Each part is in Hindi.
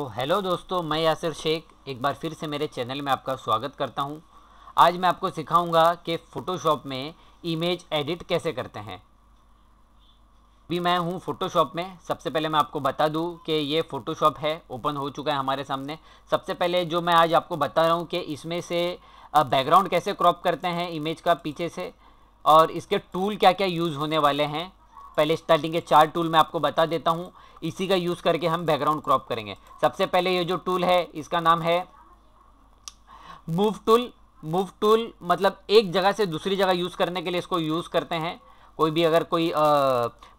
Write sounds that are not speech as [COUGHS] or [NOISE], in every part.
तो हेलो दोस्तों मैं यासिर शेख एक बार फिर से मेरे चैनल में आपका स्वागत करता हूं आज मैं आपको सिखाऊंगा कि फ़ोटोशॉप में इमेज एडिट कैसे करते हैं अभी मैं हूं फ़ोटोशॉप में सबसे पहले मैं आपको बता दूं कि ये फ़ोटोशॉप है ओपन हो चुका है हमारे सामने सबसे पहले जो मैं आज आपको बता रहा हूँ कि इसमें से बैकग्राउंड कैसे क्रॉप करते हैं इमेज का पीछे से और इसके टूल क्या क्या यूज़ होने वाले हैं पहले स्टार्टिंग के चार टूल मैं आपको बता देता हूँ इसी का यूज़ करके हम बैकग्राउंड क्रॉप करेंगे सबसे पहले ये जो टूल है इसका नाम है मूव टूल मूव टूल मतलब एक जगह से दूसरी जगह यूज़ करने के लिए इसको यूज़ करते हैं कोई भी अगर कोई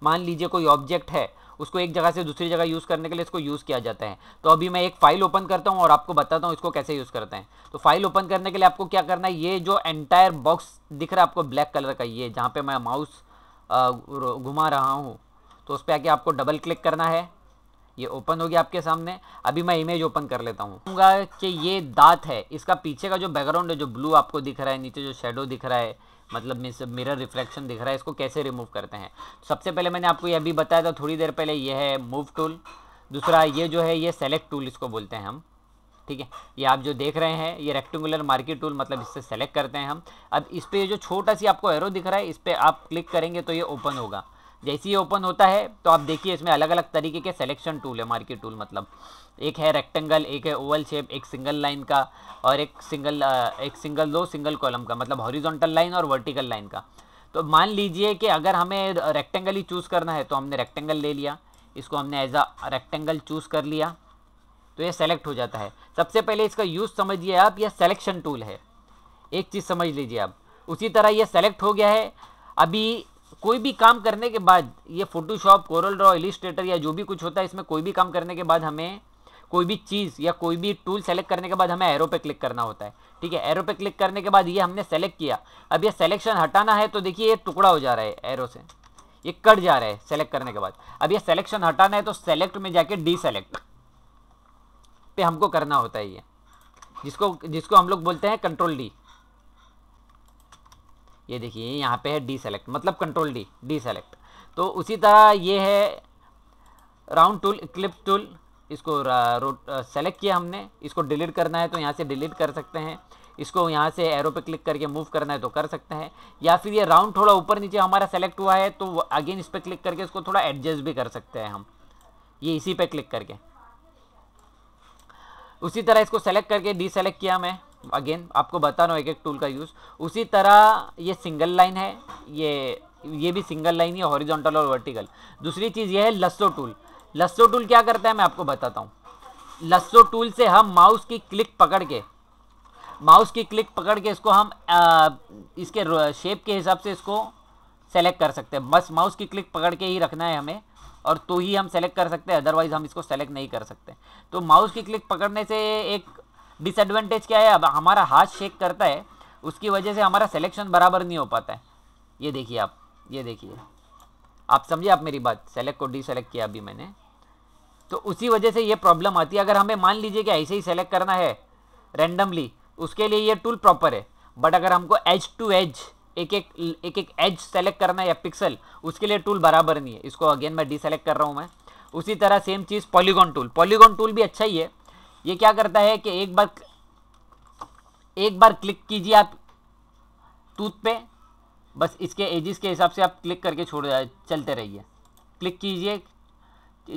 मान लीजिए कोई ऑब्जेक्ट है उसको एक जगह से दूसरी जगह यूज़ करने के लिए इसको यूज़ किया जाता है तो अभी मैं एक फ़ाइल ओपन करता हूँ और आपको बताता हूँ इसको कैसे यूज़ करते हैं तो फाइल ओपन करने के लिए आपको क्या करना है ये जो एंटायर बॉक्स दिख रहा है आपको ब्लैक कलर का ये जहाँ पे मैं माउस घुमा रहा हूँ तो उस पर आके आपको डबल क्लिक करना है ये ओपन हो गया आपके सामने अभी मैं इमेज ओपन कर लेता हूँ कहूँगा कि ये दांत है इसका पीछे का जो बैकग्राउंड है जो ब्लू आपको दिख रहा है नीचे जो शेडो दिख रहा है मतलब मिरर रिफ्लेक्शन दिख रहा है इसको कैसे रिमूव करते हैं सबसे पहले मैंने आपको ये अभी बताया था थोड़ी देर पहले ये है मूव टूल दूसरा ये जो है ये सेलेक्ट टूल इसको बोलते हैं हम ठीक है ये आप जो देख रहे हैं ये रेक्टेंगुलर मार्केट टूल मतलब इससे सेलेक्ट करते हैं हम अब इस पर जो छोटा सी आपको एरो दिख रहा है इस पर आप क्लिक करेंगे तो ये ओपन होगा जैसे ही ओपन होता है तो आप देखिए इसमें अलग अलग तरीके के सिलेक्शन टूल है मार्केट टूल मतलब एक है रेक्टेंगल एक है ओवल शेप एक सिंगल लाइन का और एक सिंगल एक सिंगल दो सिंगल कॉलम का मतलब हॉरिजॉन्टल लाइन और वर्टिकल लाइन का तो मान लीजिए कि अगर हमें रेक्टेंगल ही चूज़ करना है तो हमने रेक्टेंगल ले लिया इसको हमने एज अ रेक्टेंगल चूज़ कर लिया तो ये सेलेक्ट हो जाता है सबसे पहले इसका यूज़ समझिए आप यह सेलेक्शन टूल है एक चीज़ समझ लीजिए आप उसी तरह यह सेलेक्ट हो गया है अभी कोई भी काम करने के बाद ये फोटोशॉप कोरल ड्रॉ इलिस्ट्रेटर या जो भी कुछ होता है इसमें कोई भी काम करने के बाद हमें कोई भी चीज़ या कोई भी टूल सेलेक्ट करने के बाद हमें एरो पे क्लिक करना होता है ठीक है एरो पे क्लिक करने के बाद ये हमने सेलेक्ट किया अब ये सेलेक्शन हटाना है तो देखिए ये टुकड़ा हो जा रहा है एरो से ये कट जा रहा है सेलेक्ट करने के बाद अब ये सेलेक्शन हटाना है तो सेलेक्ट में जाके डी सेलेक्ट पे हमको करना होता है ये जिसको जिसको हम लोग बोलते हैं कंट्रोल डी ये देखिए यहाँ पे है डी सेलेक्ट मतलब कंट्रोल डी डी सेलेक्ट तो उसी तरह ये है राउंड टूल क्लिप टूल इसको सेलेक्ट किया हमने इसको डिलीट करना है तो यहाँ से डिलीट कर सकते हैं इसको यहाँ से एरो पे क्लिक करके मूव करना है तो कर सकते हैं या फिर ये राउंड थोड़ा ऊपर नीचे हमारा सेलेक्ट हुआ है तो अगेन इस पर क्लिक करके इसको थोड़ा एडजस्ट भी कर सकते हैं हम ये इसी पे क्लिक करके उसी तरह इसको सेलेक्ट करके डीसेलेक्ट किया मैं अगेन आपको बता रहा हूँ एक एक टूल का यूज़ उसी तरह ये सिंगल लाइन है ये ये भी सिंगल लाइन ही हॉरिजॉन्टल और वर्टिकल दूसरी चीज़ ये है लस्सो टूल लस्सो टूल क्या करता है मैं आपको बताता हूँ लस्सो टूल से हम माउस की क्लिक पकड़ के माउस की क्लिक पकड़ के इसको हम आ, इसके शेप के हिसाब से इसको सेलेक्ट कर सकते हैं बस माउस की क्लिक पकड़ के ही रखना है हमें और तो ही हम सेलेक्ट कर सकते हैं अदरवाइज हम इसको सेलेक्ट नहीं कर सकते तो माउस की क्लिक पकड़ने से एक डिसएडवांटेज क्या है अब हमारा हाथ शेक करता है उसकी वजह से हमारा सिलेक्शन बराबर नहीं हो पाता है ये देखिए आप ये देखिए आप समझिए आप मेरी बात सेलेक्ट को सेलेक्ट किया अभी मैंने तो उसी वजह से ये प्रॉब्लम आती है अगर हमें मान लीजिए कि ऐसे ही सेलेक्ट करना है रेंडमली उसके लिए ये टूल प्रॉपर है बट अगर हमको एज टू एज एक एक एक एक एज सेलेक्ट करना है या पिक्सल उसके लिए टूल बराबर नहीं है इसको अगेन मैं सेलेक्ट कर रहा हूँ मैं उसी तरह सेम चीज़ पॉलीगॉन टूल पॉलीगॉन टूल भी अच्छा ही है ये क्या करता है कि एक बार एक बार क्लिक कीजिए आप टूथ पे बस इसके एजिस के हिसाब से आप क्लिक करके छोड़ जाए चलते रहिए क्लिक कीजिए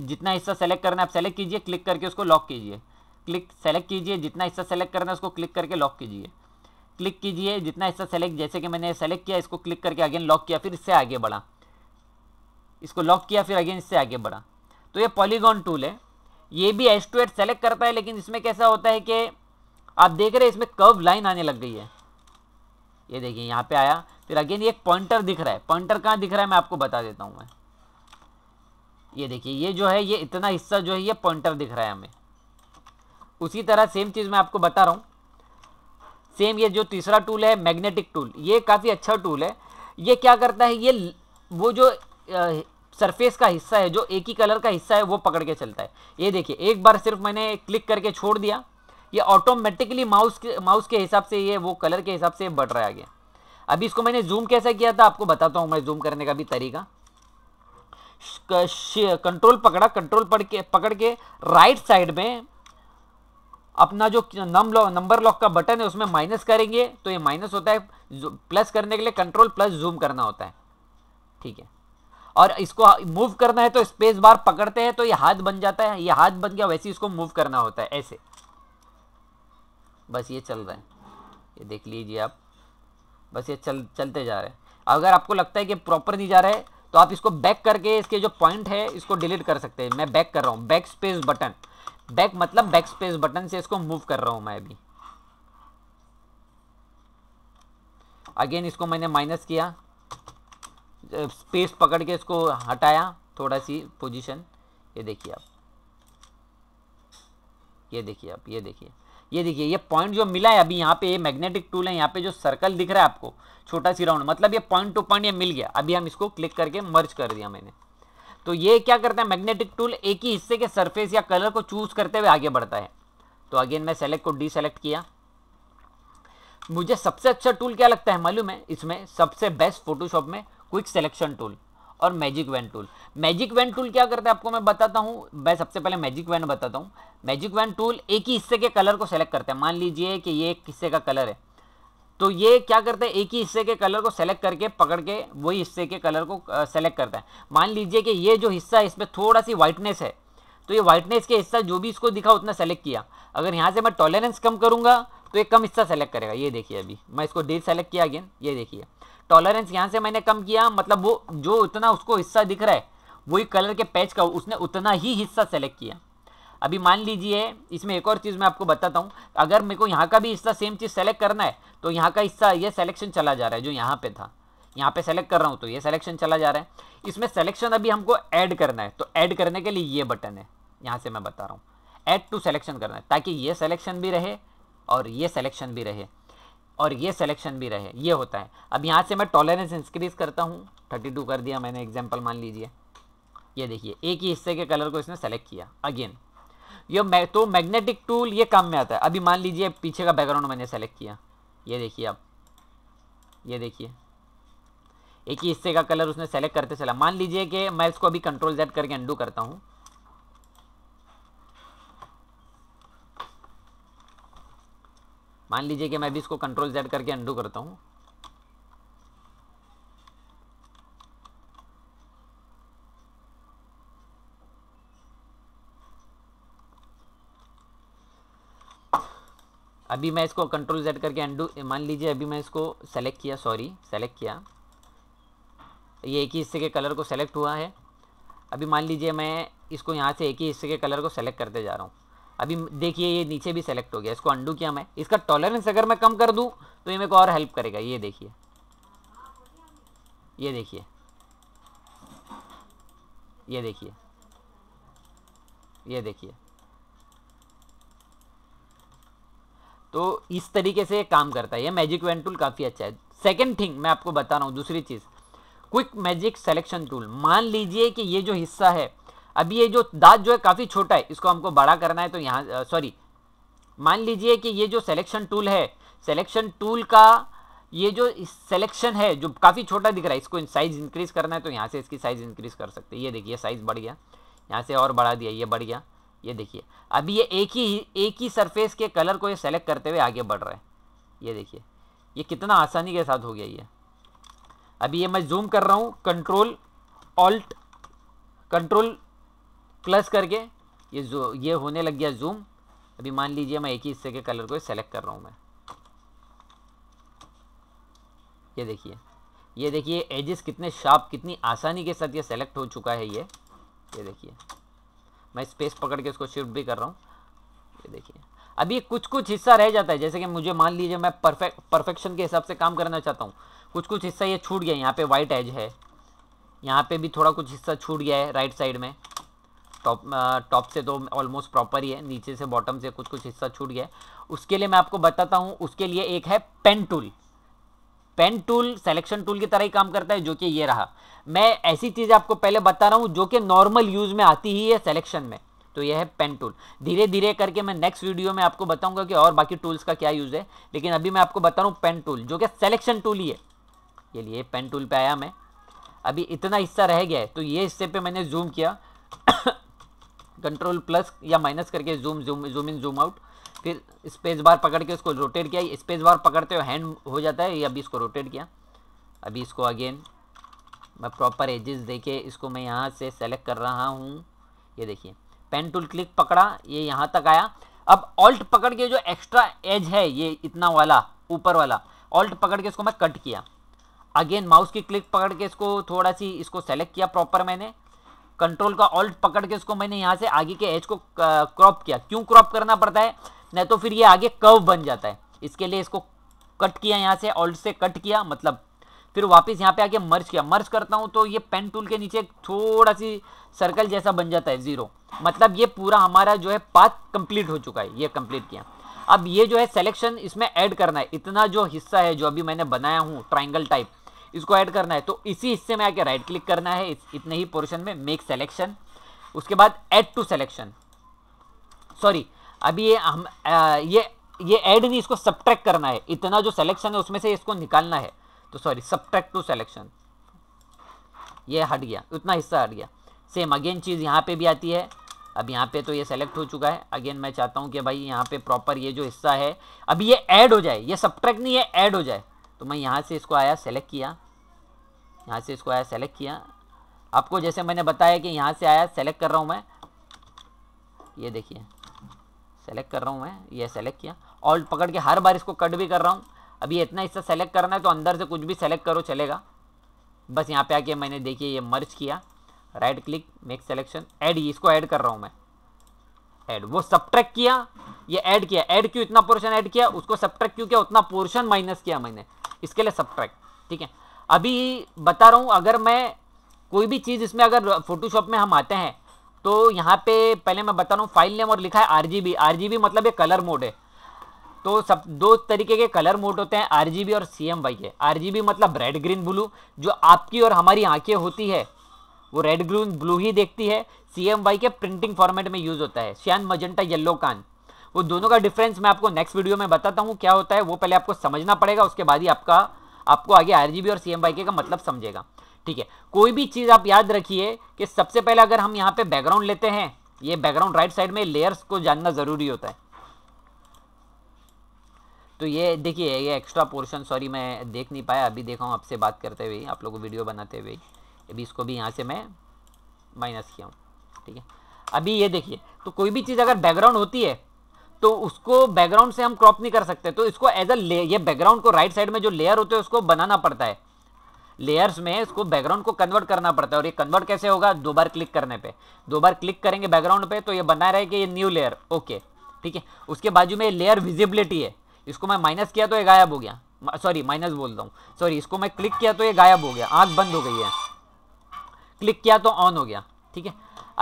जितना हिस्सा सेलेक्ट करना है आप सेलेक्ट कीजिए क्लिक करके उसको लॉक कीजिए क्लिक सेलेक्ट कीजिए जितना हिस्सा सेलेक्ट करना है उसको क्लिक करके लॉक कीजिए क्लिक कीजिए जितना हिस्सा सेलेक्ट जैसे कि मैंने सेलेक्ट किया इसको क्लिक करके अगेन लॉक किया फिर इससे आगे बढ़ा इसको लॉक किया फिर अगेन इससे आगे बढ़ा तो ये पॉलीगॉन टूल है ये भी एस टू एट सेलेक्ट करता है लेकिन इसमें कैसा होता है कि आप देख रहे हैं इसमें कर्व लाइन आने लग गई है ये देखिए यहाँ पे आया फिर अगेन ये एक पॉइंटर दिख रहा है पॉइंटर कहाँ दिख रहा है मैं आपको बता देता हूँ मैं ये देखिए ये जो है ये इतना हिस्सा जो है ये पॉइंटर दिख रहा है हमें उसी तरह सेम चीज़ मैं आपको बता रहा हूँ सेम ये जो तीसरा टूल है मैग्नेटिक टूल ये काफ़ी अच्छा टूल है ये क्या करता है ये वो जो सरफेस का हिस्सा है जो एक ही कलर का हिस्सा है वो पकड़ के चलता है ये देखिए एक बार सिर्फ मैंने क्लिक करके छोड़ दिया ये ऑटोमेटिकली माउस के माउस के हिसाब से ये वो कलर के हिसाब से बढ़ रहा है आगे अभी इसको मैंने जूम कैसे किया था आपको बताता हूँ मैं जूम करने का भी तरीका कंट्रोल पकड़ा कंट्रोल पकड़ के पकड़ के राइट साइड में अपना जो नम लॉक नंबर लॉक का बटन है उसमें माइनस करेंगे तो ये माइनस होता है प्लस करने के लिए कंट्रोल प्लस जूम करना होता है ठीक है और इसको मूव करना है तो स्पेस बार पकड़ते हैं तो ये हाथ बन जाता है ये हाथ बन गया वैसे इसको मूव करना होता है ऐसे बस ये चल रहा है ये देख लीजिए आप बस ये चल चलते जा रहे हैं अगर आपको लगता है कि प्रॉपर नहीं जा रहा है तो आप इसको बैक करके इसके जो पॉइंट है इसको डिलीट कर सकते हैं मैं बैक कर रहा हूँ बैक स्पेस बटन बैक मतलब बैक स्पेस बटन से इसको मूव कर रहा हूँ मैं अभी अगेन इसको मैंने माइनस किया स्पेस पकड़ के इसको हटाया थोड़ा सी पोजीशन ये देखिए आप ये देखिए आप ये देखिए ये देखिए ये पॉइंट जो मिला है अभी यहाँ पे ये मैग्नेटिक टूल है यहाँ पे जो सर्कल दिख रहा है आपको छोटा सी राउंड मतलब ये पॉइंट टू पॉइंट ये मिल गया अभी हम इसको क्लिक करके मर्ज कर दिया मैंने तो ये क्या करता है मैग्नेटिक टूल एक ही हिस्से के सरफेस या कलर को चूज करते हुए आगे बढ़ता है तो अगेन मैं सेलेक्ट को डी सेलेक्ट किया मुझे सबसे अच्छा टूल क्या लगता है मालूम है इसमें सबसे बेस्ट फोटोशॉप में क्विक सेलेक्शन टूल और magic wand tool magic wand tool क्या करता है आपको मैं बताता हूँ मैं सबसे पहले मैजिक वैन बताता हूँ मैजिक वैन टूल एक ही हिस्से के कलर को सेलेक्ट करता है मान लीजिए कि ये एक हिस्से का कलर है तो ये क्या करता है एक ही हिस्से के कलर को सेलेक्ट करके पकड़ के वही हिस्से के कलर को सेलेक्ट करता है मान लीजिए कि ये जो हिस्सा है इसमें थोड़ा सी वाइटनेस है तो ये वाइटनेस के हिस्सा जो भी इसको दिखा उतना सेलेक्ट किया अगर यहाँ से मैं टॉलरेंस कम करूँगा तो ये कम हिस्सा सेलेक्ट करेगा ये देखिए अभी मैं इसको डेट सेलेक्ट किया अगेन ये देखिए टॉलरेंस यहाँ से मैंने कम किया मतलब वो जो उतना उसको हिस्सा दिख रहा है वही कलर के पैच का उसने उतना ही हिस्सा सेलेक्ट किया अभी मान लीजिए इसमें एक और चीज़ मैं आपको बताता हूँ अगर मेरे को यहाँ का भी हिस्सा सेम चीज़ सेलेक्ट करना है तो यहाँ का हिस्सा ये सेलेक्शन चला जा रहा है जो यहाँ पे था यहाँ पे सेलेक्ट कर रहा हूँ तो ये सिलेक्शन चला जा रहा है इसमें सेलेक्शन अभी हमको ऐड करना है तो ऐड करने के लिए ये बटन है यहाँ से मैं बता रहा हूँ ऐड टू सेलेक्शन करना है ताकि ये सिलेक्शन भी रहे और ये सिलेक्शन भी रहे और ये सिलेक्शन भी रहे ये होता है अब यहाँ से मैं टॉलरेंस इंक्रीज़ करता हूँ थर्टी टू कर दिया मैंने एग्जाम्पल मान लीजिए ये देखिए एक ही हिस्से के कलर को इसने सेलेक्ट किया अगेन ये तो मैग्नेटिक टूल ये काम में आता है अभी मान लीजिए पीछे का बैकग्राउंड मैंने सेलेक्ट किया ये देखिए आप ये देखिए एक ही हिस्से का कलर उसने सेलेक्ट करते चला मान लीजिए कि मैं इसको अभी कंट्रोल जेड करके अंडू करता हूँ मान लीजिए कि मैं भी इसको कंट्रोल जेड करके अंडू करता हूँ अभी मैं इसको कंट्रोल जेड करके अंडू मान लीजिए अभी मैं इसको सेलेक्ट किया सॉरी सेलेक्ट किया ये एक ही हिस्से के कलर को सेलेक्ट हुआ है अभी मान लीजिए मैं इसको यहाँ से एक ही हिस्से के कलर को सेलेक्ट करते जा रहा हूँ अभी देखिए ये नीचे भी सेलेक्ट हो गया इसको अंडू किया मैं इसका टॉलरेंस अगर मैं कम कर दूँ तो ये मेरे को और हेल्प करेगा ये देखिए ये देखिए ये देखिए ये देखिए तो इस तरीके से ये काम करता है ये मैजिक वैन टूल काफ़ी अच्छा है सेकेंड थिंग मैं आपको बता रहा हूँ दूसरी चीज़ क्विक मैजिक सेलेक्शन टूल मान लीजिए कि ये जो हिस्सा है अभी ये जो दांत जो है काफ़ी छोटा है इसको हमको बड़ा करना है तो यहाँ सॉरी मान लीजिए कि ये जो सेलेक्शन टूल है सेलेक्शन टूल का ये जो सेलेक्शन है जो काफ़ी छोटा दिख रहा है इसको साइज़ इंक्रीज़ करना है तो यहाँ से इसकी साइज़ इंक्रीज़ कर सकते हैं ये देखिए साइज़ बढ़ गया यहाँ से और बढ़ा दिया ये बढ़ गया ये देखिए अभी ये एक ही एक ही सरफेस के कलर को ये सेलेक्ट करते हुए आगे बढ़ रहे हैं ये देखिए ये कितना आसानी के साथ हो गया ये अभी ये मैं जूम कर रहा हूँ कंट्रोल ऑल्ट कंट्रोल प्लस करके ये जो ये होने लग गया जूम अभी मान लीजिए मैं एक ही हिस्से के कलर को सेलेक्ट कर रहा हूँ मैं ये देखिए ये देखिए एजेस कितने शार्प कितनी आसानी के साथ ये सेलेक्ट हो चुका है ये ये देखिए मैं स्पेस पकड़ के उसको शिफ्ट भी कर रहा हूँ ये देखिए अभी कुछ कुछ हिस्सा रह जाता है जैसे कि मुझे मान लीजिए मैं परफेक्ट परफेक्शन के हिसाब से काम करना चाहता हूँ कुछ कुछ हिस्सा ये छूट गया यहाँ पे वाइट एज है यहाँ पे भी थोड़ा कुछ हिस्सा छूट गया है राइट साइड में टॉप टॉप से तो ऑलमोस्ट प्रॉपर ही है नीचे से बॉटम से कुछ कुछ हिस्सा छूट गया है उसके लिए मैं आपको बताता हूँ उसके लिए एक है pen tool pen tool selection tool की तरह ही काम करता है जो कि ये रहा मैं ऐसी चीज़ आपको पहले बता रहा हूँ जो कि नॉर्मल यूज़ में आती ही है सेलेक्शन में तो यह है पेन टूल धीरे धीरे करके मैं नेक्स्ट वीडियो में आपको बताऊंगा कि और बाकी टूल्स का क्या यूज़ है लेकिन अभी मैं आपको बता रहा हूँ पेन टूल जो कि सिलेक्शन टूल ही है ये लिए पेन टूल पे आया मैं अभी इतना हिस्सा रह गया है तो ये हिस्से पे मैंने जूम किया कंट्रोल [COUGHS] प्लस या माइनस करके zoom zoom zoom in zoom out फिर स्पेस बार पकड़ के उसको रोटेट किया स्पेस बार पकड़ते हुए हैंड हो जाता है ये अभी इसको रोटेट किया अभी इसको अगेन मैं प्रॉपर एजेस देखे इसको मैं यहाँ से सेलेक्ट कर रहा हूँ ये देखिए पेन टूल क्लिक पकड़ा ये यहाँ तक आया अब ऑल्ट पकड़ के जो एक्स्ट्रा एज है ये इतना वाला ऊपर वाला ऑल्ट पकड़ के इसको मैं कट किया अगेन माउस की क्लिक पकड़ के इसको थोड़ा सी इसको सेलेक्ट किया प्रॉपर मैंने कंट्रोल का ऑल्ट पकड़ के इसको मैंने यहाँ से आगे के एज को क्रॉप किया क्यों क्रॉप करना पड़ता है नहीं तो फिर ये आगे कव बन जाता है इसके लिए इसको कट किया यहाँ से ऑल्ट से कट किया मतलब फिर वापस यहाँ पे आके मर्ज किया मर्ज करता हूँ तो ये पेन टूल के नीचे थोड़ा सी सर्कल जैसा बन जाता है ज़ीरो मतलब ये पूरा हमारा जो है पाथ कंप्लीट हो चुका है ये कंप्लीट किया अब ये जो है सिलेक्शन इसमें ऐड करना है इतना जो हिस्सा है जो अभी मैंने बनाया हूँ ट्राइंगल टाइप इसको ऐड करना है तो इसी हिस्से में आके राइट क्लिक करना है इतने ही पोर्शन में मेक सेलेक्शन उसके बाद एड टू सेलेक्शन सॉरी अभी ये हम ये ये ऐड नहीं इसको सब्ट्रैक्ट करना है इतना जो सिलेक्शन है उसमें से इसको निकालना है तो सॉरी सब्ट्रैक्ट टू सिलेक्शन ये हट गया उतना हिस्सा हट गया सेम अगेन चीज़ यहाँ पे भी आती है अब यहाँ पे तो ये सेलेक्ट हो चुका है अगेन मैं चाहता हूँ कि भाई यहाँ पे प्रॉपर ये जो हिस्सा है अभी ये ऐड हो जाए ये सब्ट्रैक्ट नहीं है ऐड हो जाए तो मैं यहाँ से इसको आया सेलेक्ट किया यहाँ से इसको आया सेलेक्ट किया आपको जैसे मैंने बताया कि यहाँ से आया सेलेक्ट कर रहा हूँ मैं ये देखिए सेलेक्ट कर रहा हूँ मैं ये सेलेक्ट किया और पकड़ के हर बार इसको कट भी कर रहा हूँ अभी इतना हिस्सा सेलेक्ट करना है तो अंदर से कुछ भी सेलेक्ट करो चलेगा बस यहाँ पे आके मैंने देखिए ये मर्ज किया right click make selection add इसको ऐड कर रहा हूँ मैं ऐड वो सब्ट्रैक्ट किया ये ऐड किया ऐड क्यों इतना पोर्शन ऐड किया उसको सब्ट्रैक्ट क्यों किया उतना पोर्शन माइनस किया मैंने इसके लिए सब्ट्रैक्ट ठीक है अभी बता रहा हूँ अगर मैं कोई भी चीज़ इसमें अगर फोटोशॉप में हम आते हैं तो यहाँ पे पहले मैं बता रहा हूँ फाइल नेम और लिखा है आरजीबी आरजीबी मतलब ये कलर मोड है तो सब दो तरीके के कलर मोड होते हैं आरजीबी और C M Y K RGB मतलब रेड ग्रीन ब्लू जो आपकी और हमारी आंखें होती है वो रेड ग्रीन ब्लू ही देखती है C M Y K printing format में यूज़ होता है श्यान मजेंटा येल्लो कान वो दोनों का डिफरेंस मैं आपको नेक्स्ट वीडियो में बताता हूँ क्या होता है वो पहले आपको समझना पड़ेगा उसके बाद ही आपका आपको आगे आर और सी एम वाई के का मतलब समझेगा ठीक है कोई भी चीज़ आप याद रखिए कि सबसे पहले अगर हम यहाँ पे बैकग्राउंड लेते हैं ये बैकग्राउंड राइट साइड में लेयर्स को जानना ज़रूरी होता है तो ये देखिए ये एक्स्ट्रा पोर्शन सॉरी मैं देख नहीं पाया अभी देखा हूँ आपसे बात करते हुए आप लोगों को वीडियो बनाते हुए अभी इसको भी यहाँ से मैं माइनस किया हूँ ठीक है अभी ये देखिए तो कोई भी चीज़ अगर बैकग्राउंड होती है तो उसको बैकग्राउंड से हम क्रॉप नहीं कर सकते तो इसको एज अ ये बैकग्राउंड को राइट साइड में जो लेयर होते हैं उसको बनाना पड़ता है लेयर्स में इसको बैकग्राउंड को कन्वर्ट करना पड़ता है और ये कन्वर्ट कैसे होगा दो बार क्लिक करने पे दो बार क्लिक करेंगे बैकग्राउंड पे तो ये बना रहे कि ये न्यू लेयर ओके ठीक है उसके बाजू में लेयर विजिबिलिटी है इसको मैं माइनस किया तो ये गायब हो गया सॉरी माइनस बोल हूँ सॉरी इसको मैं क्लिक किया तो ये गायब हो गया आँख बंद हो गई है क्लिक किया तो ऑन हो गया ठीक है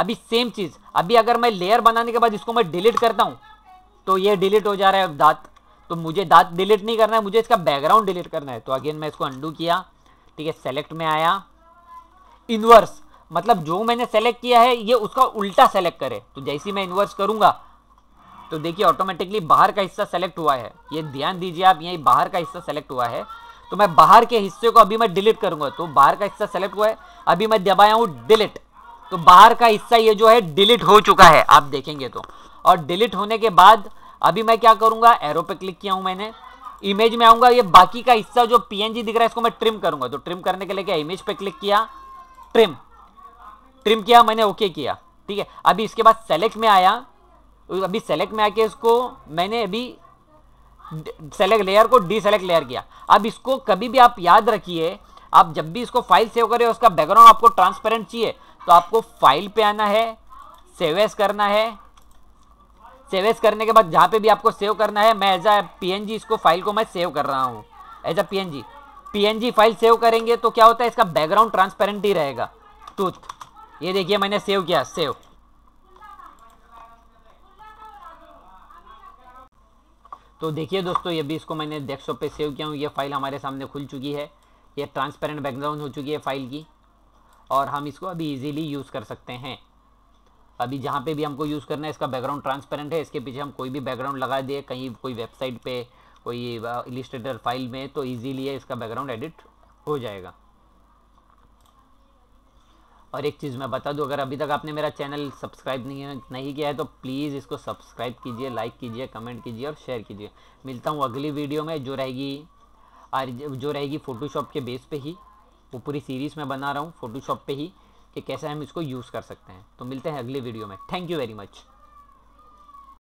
अभी सेम चीज़ अभी अगर मैं लेयर बनाने के बाद इसको मैं डिलीट करता हूँ तो ये डिलीट हो जा रहा है दांत तो मुझे दांत डिलीट नहीं करना है मुझे इसका बैकग्राउंड डिलीट करना है तो अगेन मैं इसको अंडू किया ठीक है सेलेक्ट में आया इनवर्स मतलब जो मैंने सेलेक्ट किया है ये उसका उल्टा सेलेक्ट करे तो जैसे मैं इन्वर्स करूंगा तो देखिए ऑटोमेटिकली बाहर का हिस्सा सेलेक्ट हुआ है ये ध्यान दीजिए आप यही बाहर का हिस्सा सेलेक्ट हुआ है तो मैं बाहर के हिस्से को अभी मैं डिलीट करूंगा तो बाहर का हिस्सा सेलेक्ट हुआ है अभी मैं दबाया हूँ डिलीट तो बाहर का हिस्सा ये जो है डिलीट हो चुका है आप देखेंगे तो और डिलीट होने के बाद अभी मैं क्या करूंगा एरो पे क्लिक किया हूँ मैंने इमेज में आऊंगा ये बाकी का हिस्सा जो पीएनजी दिख रहा है इसको मैं ट्रिम करूंगा तो ट्रिम करने के लिए क्या इमेज पे क्लिक किया ट्रिम ट्रिम किया मैंने ओके किया ठीक है अभी इसके बाद सेलेक्ट में आया अभी सेलेक्ट में आके इसको मैंने अभी सेलेक्ट लेयर को डी सेलेक्ट लेयर किया अब इसको कभी भी आप याद रखिए आप जब भी इसको फाइल सेव करें उसका बैकग्राउंड आपको ट्रांसपेरेंट चाहिए तो आपको फाइल पे आना है सेवेस करना है सेवेस करने के बाद जहाँ पे भी आपको सेव करना है मैं एज अ पी इसको फाइल को मैं सेव कर रहा हूँ as a P N file save करेंगे तो क्या होता है इसका बैकग्राउंड ट्रांसपेरेंट ही रहेगा टूथ ये देखिए मैंने सेव किया सेव तो देखिए दोस्तों ये भी इसको मैंने डेस्कटॉप पे सेव किया हूँ ये फाइल हमारे सामने खुल चुकी है ये ट्रांसपेरेंट बैकग्राउंड हो चुकी है फाइल की और हम इसको अभी इजीली यूज़ कर सकते हैं अभी जहाँ पे भी हमको यूज़ करना है इसका बैकग्राउंड ट्रांसपेरेंट है इसके पीछे हम कोई भी बैकग्राउंड लगा दिए कहीं कोई वेबसाइट पे कोई इलिस्ट्रेटर फाइल में तो ईजीली इसका बैकग्राउंड एडिट हो जाएगा और एक चीज़ मैं बता दूँ अगर अभी तक आपने मेरा चैनल सब्सक्राइब नहीं नहीं किया है तो प्लीज़ इसको सब्सक्राइब कीजिए लाइक कीजिए कमेंट कीजिए और शेयर कीजिए मिलता हूँ अगली वीडियो में जो रहेगी जो रहेगी फ़ोटोशॉप के बेस पे ही वो पूरी सीरीज़ में बना रहा हूँ फ़ोटोशॉप पे ही कि कैसे हम इसको यूज़ कर सकते हैं तो मिलते हैं अगले वीडियो में थैंक यू वेरी मच